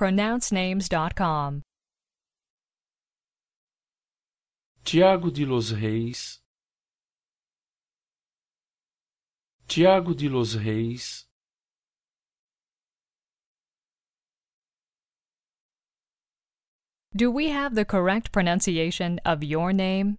pronouncenames.com. Tiago de los Reis. Tiago de los Reis. Do we have the correct pronunciation of your name?